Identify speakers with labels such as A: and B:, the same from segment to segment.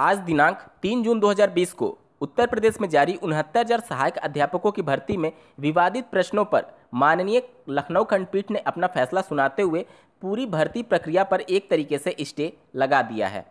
A: आज दिनांक 3 जून 2020 को उत्तर प्रदेश में जारी उनहत्तर हजार सहायक अध्यापकों की भर्ती में विवादित प्रश्नों पर माननीय लखनऊ खंडपीठ ने अपना फैसला सुनाते हुए पूरी भर्ती प्रक्रिया पर एक तरीके से स्टे लगा दिया है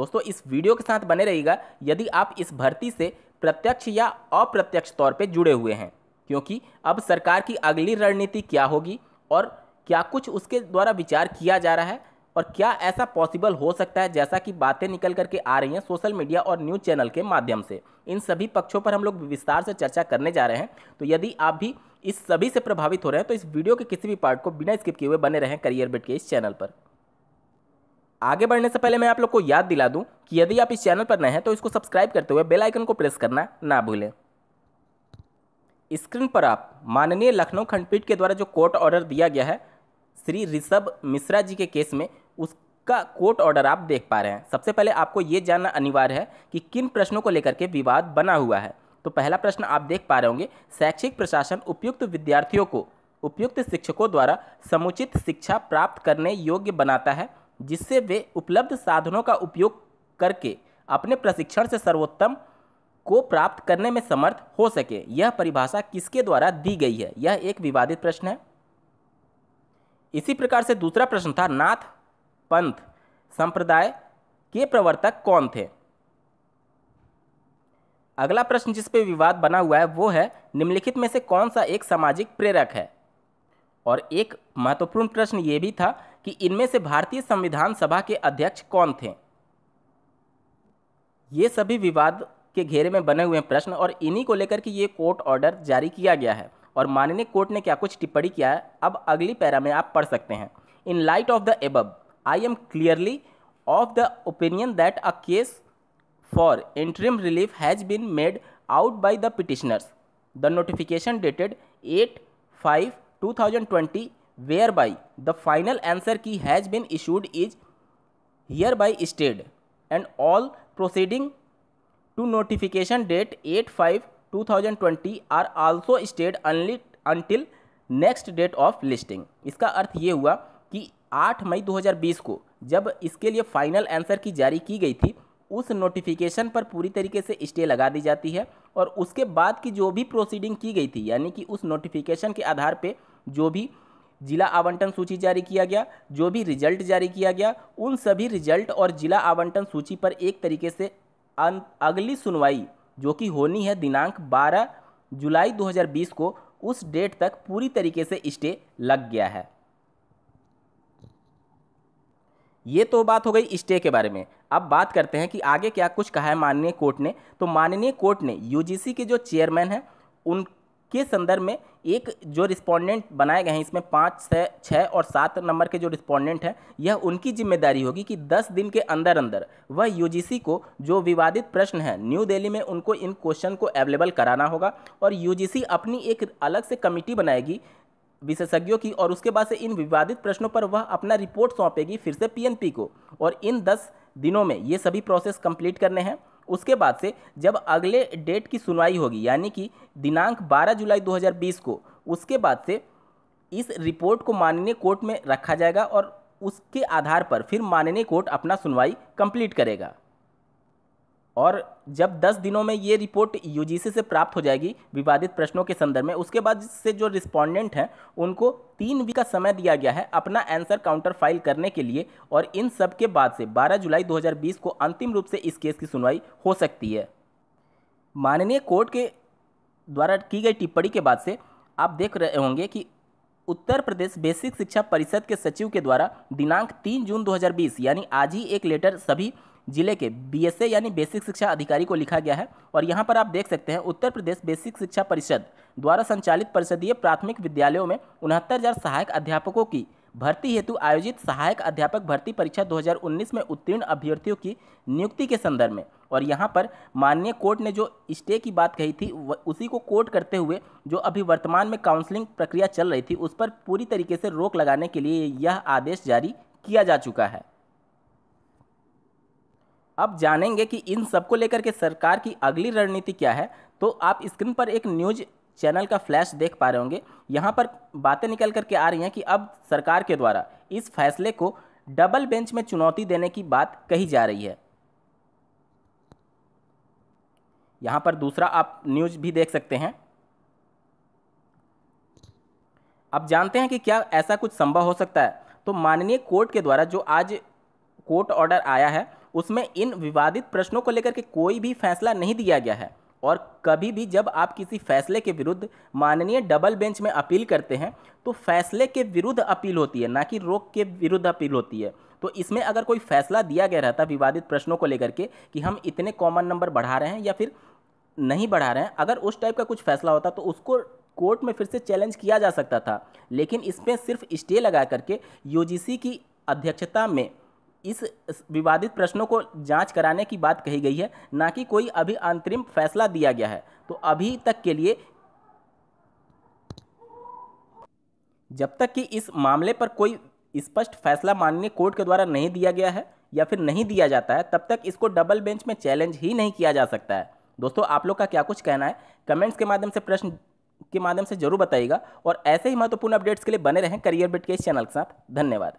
A: दोस्तों इस वीडियो के साथ बने रहेगा यदि आप इस भर्ती से प्रत्यक्ष या अप्रत्यक्ष तौर पर जुड़े हुए हैं क्योंकि अब सरकार की अगली रणनीति क्या होगी और क्या कुछ उसके द्वारा विचार किया जा रहा है और क्या ऐसा पॉसिबल हो सकता है जैसा कि बातें निकल करके आ रही हैं सोशल मीडिया और न्यूज़ चैनल के माध्यम से इन सभी पक्षों पर हम लोग विस्तार से चर्चा करने जा रहे हैं तो यदि आप भी इस सभी से प्रभावित हो रहे हैं तो इस वीडियो के किसी भी पार्ट को बिना स्किप किए हुए बने रहें करियर बेट के इस चैनल पर आगे बढ़ने से पहले मैं आप लोग को याद दिला दूँ कि यदि आप इस चैनल पर नए हैं तो इसको सब्सक्राइब करते हुए बेलाइकन को प्रेस करना ना भूलें स्क्रीन पर आप माननीय लखनऊ खंडपीठ के द्वारा जो कोर्ट ऑर्डर दिया गया है श्री ऋषभ मिश्रा जी के केस में उसका कोर्ट ऑर्डर आप देख पा रहे हैं सबसे पहले आपको ये जानना अनिवार्य है कि किन प्रश्नों को लेकर के विवाद बना हुआ है तो पहला प्रश्न आप देख पा रहे होंगे शैक्षिक प्रशासन उपयुक्त विद्यार्थियों को उपयुक्त शिक्षकों द्वारा समुचित शिक्षा प्राप्त करने योग्य बनाता है जिससे वे उपलब्ध साधनों का उपयोग करके अपने प्रशिक्षण से सर्वोत्तम को प्राप्त करने में समर्थ हो सके यह परिभाषा किसके द्वारा दी गई है यह एक विवादित प्रश्न है इसी प्रकार से दूसरा प्रश्न था नाथ पंथ संप्रदाय के प्रवर्तक कौन थे अगला प्रश्न जिस पे विवाद बना हुआ है वो है निम्नलिखित में से कौन सा एक सामाजिक प्रेरक है और एक महत्वपूर्ण प्रश्न ये भी था कि इनमें से भारतीय संविधान सभा के अध्यक्ष कौन थे ये सभी विवाद के घेरे में बने हुए प्रश्न और इन्हीं को लेकर के ये कोर्ट ऑर्डर जारी किया गया है और माननीय कोर्ट ने क्या कुछ टिप्पणी किया है अब अगली पैरा में आप पढ़ सकते हैं in light of the above I am clearly of the opinion that a case for interim relief has been made out by the petitioners. The notification dated 8 5 2020 whereby the final answer key has been issued is hereby stayed and all proceeding to notification date 8 5 2020 are also stayed until next date of listing. इसका अर्थ ये हुआ कि 8 मई 2020 को जब इसके लिए final answer की जारी की गई थी उस नोटिफिकेशन पर पूरी तरीके से स्टे लगा दी जाती है और उसके बाद की जो भी प्रोसीडिंग की गई थी यानी कि उस नोटिफिकेशन के आधार पर जो भी जिला आवंटन सूची जारी किया गया जो भी रिजल्ट जारी किया गया उन सभी रिजल्ट और जिला आवंटन सूची पर एक तरीके से अगली सुनवाई जो कि होनी है दिनांक 12 जुलाई 2020 को उस डेट तक पूरी तरीके से स्टे लग गया है ये तो बात हो गई स्टे के बारे में अब बात करते हैं कि आगे क्या कुछ कहा है माननीय कोर्ट ने तो माननीय कोर्ट ने यूजीसी के जो चेयरमैन हैं उनके संदर्भ में एक जो रिस्पोंडेंट बनाए गए हैं इसमें पाँच छः छः और सात नंबर के जो रिस्पोंडेंट हैं यह उनकी जिम्मेदारी होगी कि दस दिन के अंदर अंदर वह यूजीसी को जो विवादित प्रश्न है न्यू दिल्ली में उनको इन क्वेश्चन को अवेलेबल कराना होगा और यूजीसी अपनी एक अलग से कमेटी बनाएगी विशेषज्ञों की और उसके बाद से इन विवादित प्रश्नों पर वह अपना रिपोर्ट सौंपेगी फिर से पीएनपी को और इन दस दिनों में ये सभी प्रोसेस कंप्लीट करने हैं उसके बाद से जब अगले डेट की सुनवाई होगी यानी कि दिनांक 12 जुलाई 2020 को उसके बाद से इस रिपोर्ट को माननीय कोर्ट में रखा जाएगा और उसके आधार पर फिर माननीय कोर्ट अपना सुनवाई कंप्लीट करेगा और जब 10 दिनों में ये रिपोर्ट यूजीसी से प्राप्त हो जाएगी विवादित प्रश्नों के संदर्भ में उसके बाद से जो रिस्पॉन्डेंट हैं उनको तीन वीक का समय दिया गया है अपना आंसर काउंटर फाइल करने के लिए और इन सब के बाद से 12 जुलाई 2020 को अंतिम रूप से इस केस की सुनवाई हो सकती है माननीय कोर्ट के द्वारा की गई टिप्पणी के बाद से आप देख रहे होंगे कि उत्तर प्रदेश बेसिक शिक्षा परिषद के सचिव के द्वारा दिनांक तीन जून दो यानी आज ही एक लेटर सभी जिले के बीएसए यानी बेसिक शिक्षा अधिकारी को लिखा गया है और यहाँ पर आप देख सकते हैं उत्तर प्रदेश बेसिक शिक्षा परिषद द्वारा संचालित परिषदीय प्राथमिक विद्यालयों में उनहत्तर सहायक अध्यापकों की भर्ती हेतु आयोजित सहायक अध्यापक भर्ती परीक्षा 2019 में उत्तीर्ण अभ्यर्थियों की नियुक्ति के संदर्भ में और यहाँ पर माननीय कोर्ट ने जो स्टे की बात कही थी उसी को कोर्ट करते हुए जो अभी वर्तमान में काउंसलिंग प्रक्रिया चल रही थी उस पर पूरी तरीके से रोक लगाने के लिए यह आदेश जारी किया जा चुका है अब जानेंगे कि इन सबको लेकर के सरकार की अगली रणनीति क्या है तो आप स्क्रीन पर एक न्यूज़ चैनल का फ्लैश देख पा रहे होंगे यहाँ पर बातें निकल कर के आ रही हैं कि अब सरकार के द्वारा इस फैसले को डबल बेंच में चुनौती देने की बात कही जा रही है यहाँ पर दूसरा आप न्यूज भी देख सकते हैं अब जानते हैं कि क्या ऐसा कुछ संभव हो सकता है तो माननीय कोर्ट के द्वारा जो आज कोर्ट ऑर्डर आया है उसमें इन विवादित प्रश्नों को लेकर के कोई भी फैसला नहीं दिया गया है और कभी भी जब आप किसी फैसले के विरुद्ध माननीय डबल बेंच में अपील करते हैं तो फैसले के विरुद्ध अपील होती है ना कि रोक के विरुद्ध अपील होती है तो इसमें अगर कोई फैसला दिया गया रहता विवादित प्रश्नों को लेकर के कि हम इतने कॉमन नंबर बढ़ा रहे हैं या फिर नहीं बढ़ा रहे हैं अगर उस टाइप का कुछ फैसला होता तो उसको कोर्ट में फिर से चैलेंज किया जा सकता था लेकिन इसमें सिर्फ स्टे लगा करके यूजीसी की अध्यक्षता में इस विवादित प्रश्नों को जांच कराने की बात कही गई है ना कि कोई अभी अंतरिम फैसला दिया गया है तो अभी तक के लिए जब तक कि इस मामले पर कोई स्पष्ट फैसला माननीय कोर्ट के द्वारा नहीं दिया गया है या फिर नहीं दिया जाता है तब तक इसको डबल बेंच में चैलेंज ही नहीं किया जा सकता है दोस्तों आप लोग का क्या कुछ कहना है कमेंट्स के माध्यम से प्रश्न के माध्यम से जरूर बताइएगा और ऐसे ही महत्वपूर्ण अपडेट्स के लिए बने रहें करियर बिट के इस चैनल के साथ धन्यवाद